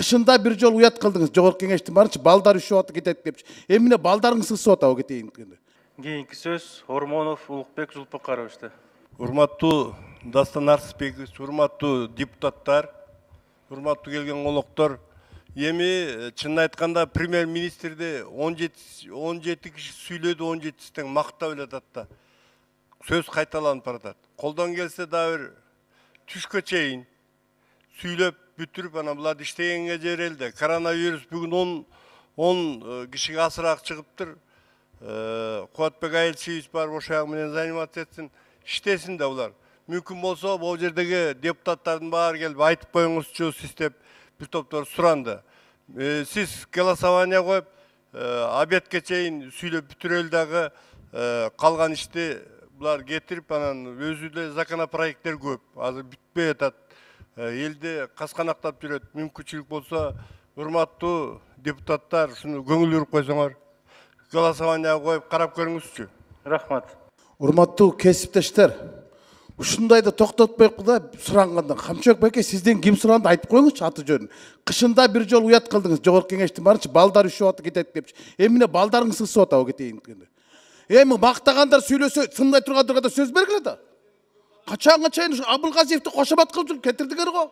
кышында бир жолу уят кылдыңыз жогорку кеңештин барынчы балдар үшүп атып кетет депчи эми мына балдарыңыз ысып атабы кетейин кийинки сөз ормонов улукбек зулпукаровичте урматтуу дастан арысбекович урматтуу депутаттар урматтуу келген коноктор эми э, чынын айтканда премьер министрди он жети он жети киши сүйлөдү он жетиси тең мактап эле атат да сөз кайталанып баратат колдон келсе дагы бир түшкө чейин сүйлөп бүттүрүп анан буларды иштегенге жиберели коронавирус бүгүн он он кишиге асыраак чыгыптыр кубатбек айылчиевич барып ошол менен заниматься этсин иштесин да булар мүмкүн болсо могул жердеги депутаттардын баары келип айтып коюңузчу сиз деп бир топтор суранды сиз голосование коюп обедке чейин сүйлөп бүтүрөлү дагы калган ишти булар кетирип анан өзү деле законопроекттер көп азыр бүтпөй атат Э, елде қасқанақтап жүреді мүмкіншілік болса құрметті депутаттар шыны көңіл бөліп қойсаңар голосованияға қойып қарап көріңізші рахмат құрметті кесіптештер, ұшындайды тоқтатпай да сұранғанда қамшыбек бәке сізден кім сұранды айтып қойыңызшы аты жөнін қышында бір жол ұят қылдыңыз жоғарғы кеңештен барыңызшы балдар үшіп аты кетеді депші еміне балдарыңыз сыңсып жатыр кетейін енді мақтағандар сөйлесе сындай тұрғандарға да сөз бергіле да қашанға шейін абылғазиевті қошамат қылып жүріп кетірдіңдер ғой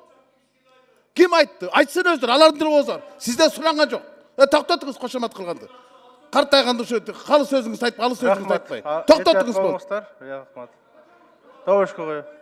кім айтты айтсын өздері алардыңдар ғой озар сізден сұранған жоқ тоқтатыңыз қошамат қылғанды қартайғанды осы жерде қалыс сөзіңізді айтпай алыс сөзіңізді айтпай тоқтатыңыз рахмат добушка